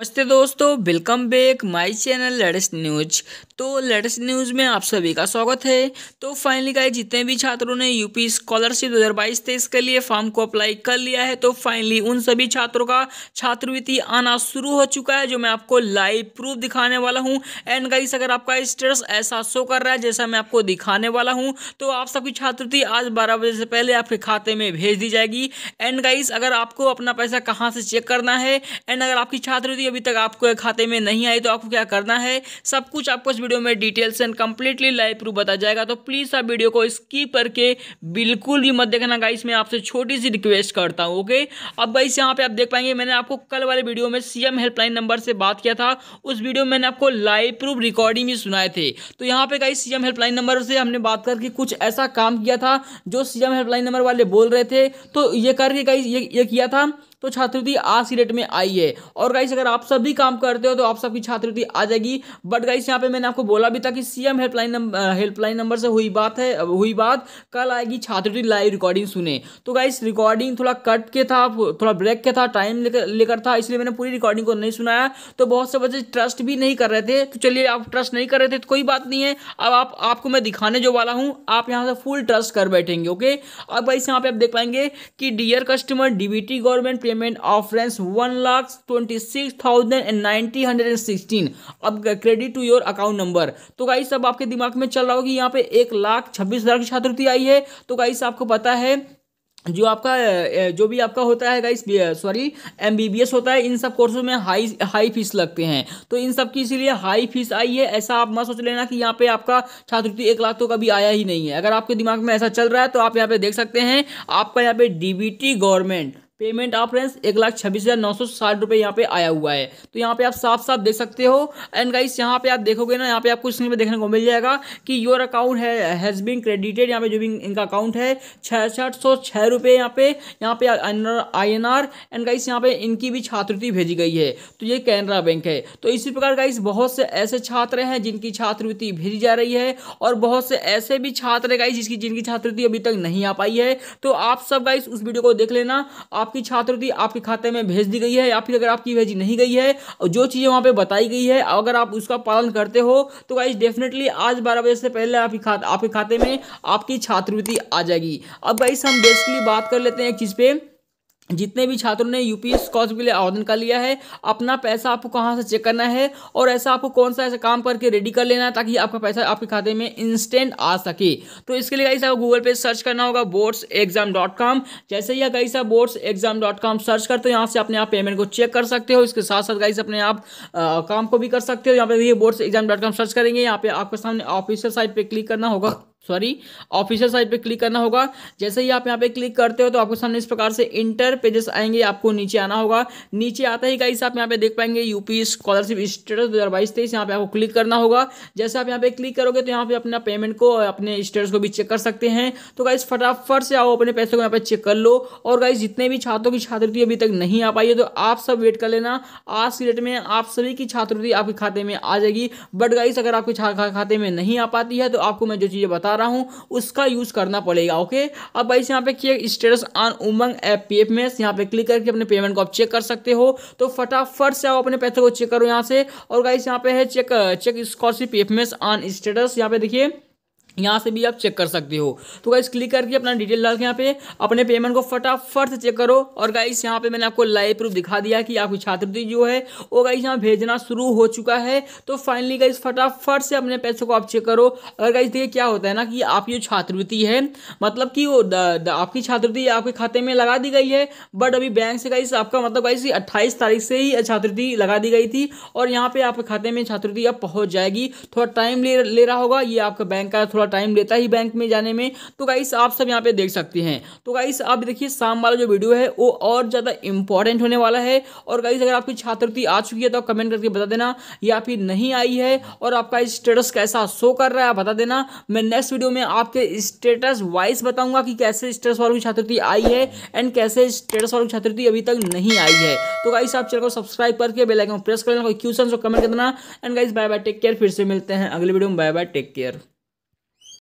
नमस्ते दोस्तों welcome back my channel latest news तो लेटेस्ट न्यूज में आप सभी का स्वागत है तो फाइनली गाइस जितने भी छात्रों ने यूपी स्कॉलरशिप दो हज़ार बाईस तेईस के लिए फॉर्म को अप्लाई कर लिया है तो फाइनली उन सभी छात्रों का छात्रवृत्ति आना शुरू हो चुका है जो मैं आपको लाइव प्रूफ दिखाने वाला हूँ एंड गाइस अगर आपका स्टेटस ऐसा शो कर रहा है जैसा मैं आपको दिखाने वाला हूँ तो आप सबकी छात्रवृत्ति आज बारह बजे से पहले आपके खाते में भेज दी जाएगी एंड गाइस अगर आपको अपना पैसा कहाँ से चेक करना है एंड अगर आपकी छात्रवृत्ति अभी तक आपको खाते में नहीं आई तो आपको क्या करना है सब कुछ आपको इस वीडियो में details and completely live proof बताया जाएगा तो प्लीज़ आप वीडियो को स्कीप करके बिल्कुल भी मत देखना गाइस मैं आपसे छोटी सी रिक्वेस्ट करता हूँ ओके अब गाइस यहाँ पे आप देख पाएंगे मैंने आपको कल वाले वीडियो में सीएम हेल्पलाइन नंबर से बात किया था उस वीडियो में मैंने आपको लाइव प्रूफ रिकॉर्डिंग भी सुनाए थे तो यहाँ पे गाइस सीएम हेल्पलाइन नंबर से हमने बात करके कुछ ऐसा काम किया था जो सीएम हेल्पलाइन नंबर वाले बोल रहे थे तो ये करके गाइस ये, ये किया था तो छात्रवृत्ति आज की डेट में आई है और गाइस अगर आप सभी काम करते हो तो आप सबकी छात्रवृत्ति आ जाएगी बट गाइस यहाँ पे मैंने आपको बोला भी था कि CM helpline number helpline number से हुई बात है हुई बात कल आएगी छात्रवृत्ति लाइव रिकॉर्डिंग सुने तो गाइस रिकॉर्डिंग थोड़ा कट के था थोड़ा ब्रेक के था टाइम लेकर था इसलिए मैंने पूरी रिकॉर्डिंग को नहीं सुनाया तो बहुत से बच्चे ट्रस्ट भी नहीं कर रहे थे तो चलिए आप ट्रस्ट नहीं कर रहे थे तो कोई बात नहीं है अब आप आपको मैं दिखाने जो वाला हूँ आप यहाँ से फुल ट्रस्ट कर बैठेंगे ओके अब गाइस यहाँ पे आप देख पाएंगे कि dear customer DBT government payment of रेंस one lakh twenty six thousand and ninety hundred and sixteen अब credit to your account number तो गाई अब आपके दिमाग में चल रहा होगी यहाँ पे एक लाख छब्बीस हज़ार की छात्रवृत्ति आई है तो गाई गाइस आपको पता है जो आपका जो भी आपका होता है गाइस सॉरी एमबीबीएस होता है इन सब कोर्सों में हाई हाई फीस लगते हैं तो इन सब की इसीलिए हाई फीस आई है ऐसा आप मत सोच लेना कि यहाँ पे आपका छात्रवृत्ति एक लाख तो कभी आया ही नहीं है अगर आपके दिमाग में ऐसा चल रहा है तो आप यहाँ पे देख सकते हैं आपका यहाँ पे डीबीटी गवर्नमेंट पेमेंट आप फ्रेंड्स एक लाख छब्बीस हज़ार नौ सौ साठ रुपये यहाँ पे आया हुआ है तो यहाँ पे आप साफ साफ देख सकते हो एंड गाइस यहाँ पे आप देखोगे ना यहाँ पे आपको स्क्रीन पे देखने को मिल जाएगा कि योर अकाउंट है हैज़ बीन क्रेडिटेड यहाँ पे जो भी इनका अकाउंट है छियासठ सौ छः रुपये यहाँ पे यहाँ पे I N R and guys यहाँ पे इनकी भी छात्रवृत्ति भेजी गई है तो ये कैनरा बैंक है तो इसी प्रकार गाइस बहुत से ऐसे छात्र हैं जिनकी छात्रवृत्ति भेजी जा रही है और बहुत से ऐसे भी छात्र गाइस जिसकी जिनकी छात्रवृत्ति अभी तक नहीं आ पाई है तो आप सब गाइस उस वीडियो को देख लेना आप आपकी छात्रवृत्ति आपके खाते में भेज दी गई है या फिर अगर आपकी भेजी नहीं गई है और जो चीज़ें वहाँ पर बताई गई है अगर आप उसका पालन करते हो तो गाइज डेफिनेटली आज बारह बजे से पहले आपकी खाते आपके खाते में आपकी छात्रवृत्ति आ जाएगी अब गाइस हम बेसिकली बात कर लेते हैं एक चीज़ पर जितने भी छात्रों ने यूपी स्कॉलर्स के लिए आवेदन कर लिया है अपना पैसा आपको कहाँ से चेक करना है और ऐसा आपको कौन सा ऐसा काम करके रेडी कर लेना है ताकि आपका पैसा आपके खाते में इंस्टेंट आ सके तो इसके लिए गाइस आपको गूगल पे सर्च करना होगा बोर्ड्स एग्जाम डॉट कॉम जैसे ही गाइस आप boards exam dot com search करते हो यहाँ से अपने आप पेमेंट को चेक कर सकते हो इसके साथ साथ गाइस अपने आप आ, काम को भी कर सकते हो यहाँ पे boards exam dot com search करेंगे यहाँ पे आपके सामने ऑफिशियल साइट पर क्लिक करना होगा सॉरी ऑफिशियल साइट पे क्लिक करना होगा जैसे ही आप यहाँ पे क्लिक करते हो तो आपके सामने इस प्रकार से इंटर पेजेस आएंगे आपको नीचे आना होगा नीचे आता ही गाइस आप यहाँ पे देख पाएंगे यूपी स्कॉलरशिप स्टेटस दो हज़ार बाईस तेईस यहाँ पे आपको क्लिक करना होगा जैसे आप यहाँ पे क्लिक करोगे तो यहाँ पे अपना पेमेंट को अपने स्टेटस को भी चेक कर सकते हैं तो गाइस फटाफट से आओ अपने पैसे को यहाँ पे चेक कर लो और गाइस जितने भी छात्रों की छात्रवृत्ति अभी तक नहीं आ पाई है तो आप सब वेट कर लेना आज की डेट में आप सभी की छात्रवृत्ति आपके खाते में आ जाएगी बट गाइस अगर आपके खाते में नहीं आ पाती है तो आपको मैं जो चीज़ें बता बता रहा हूँ उसका यूज़ करना पड़ेगा ओके अब भाई यहाँ पे किया status on Umang app P F में यहाँ पे क्लिक करके अपने पेमेंट को आप चेक कर सकते हो तो फटाफट से आप अपने पैसे को चेक करो यहाँ से और गाइस यहाँ पे है check check scholarship P F में ऑन स्टेटस यहाँ पे देखिए यहाँ से भी आप चेक कर सकते हो तो गाइस क्लिक करके अपना डिटेल डाल के यहाँ पे अपने पेमेंट को फटाफट से चेक करो और गाइस यहाँ पे मैंने आपको लाइव प्रूफ दिखा दिया कि आपकी छात्रवृत्ति जो है वो गाइस यहाँ भेजना शुरू हो चुका है तो फाइनली गाइस फटाफट से अपने पैसे को आप चेक करो अगर गाइस देखिए क्या होता है ना कि आपकी जो छात्रवृत्ति है मतलब कि वो द, द, आपकी छात्रवृत्ति आपके खाते में लगा दी गई है बट अभी बैंक से गाइस आपका मतलब गाइस अट्ठाईस तारीख से ही छात्रवृत्ति लगा दी गई थी और यहाँ पे आपके खाते में छात्रवृत्ति अब पहुँच जाएगी थोड़ा टाइम ले ले रहा होगा ये आपका बैंक का थोड़ा टाइम लेता ही बैंक में जाने में तो गाइस आप सब यहाँ पे देख सकते हैं तो गाइस आप देखिए शाम वाला जो वीडियो है वो और ज़्यादा इंपॉर्टेंट होने वाला है और गाइस अगर आपकी छात्रवृत्ति आ चुकी है तो कमेंट करके बता देना या फिर नहीं आई है और आपका स्टेटस कैसा शो कर रहा है बता देना मैं नेक्स्ट वीडियो में आपके स्टेटस वाइज बताऊंगा कि कैसे स्टेटस वालों की छात्रवृत्ति आई है एंड कैसे स्टेटस वालों की छात्रवृत्ति अभी तक नहीं आई है तो गाइस आप चैनल को सब्सक्राइब करके बेल आइकन प्रेस कर लेना कोई क्वेश्चन हो कमेंट कर देना and guys bye bye take care फिर से मिलते हैं अगले वीडियो में बाय बाय टेक केयर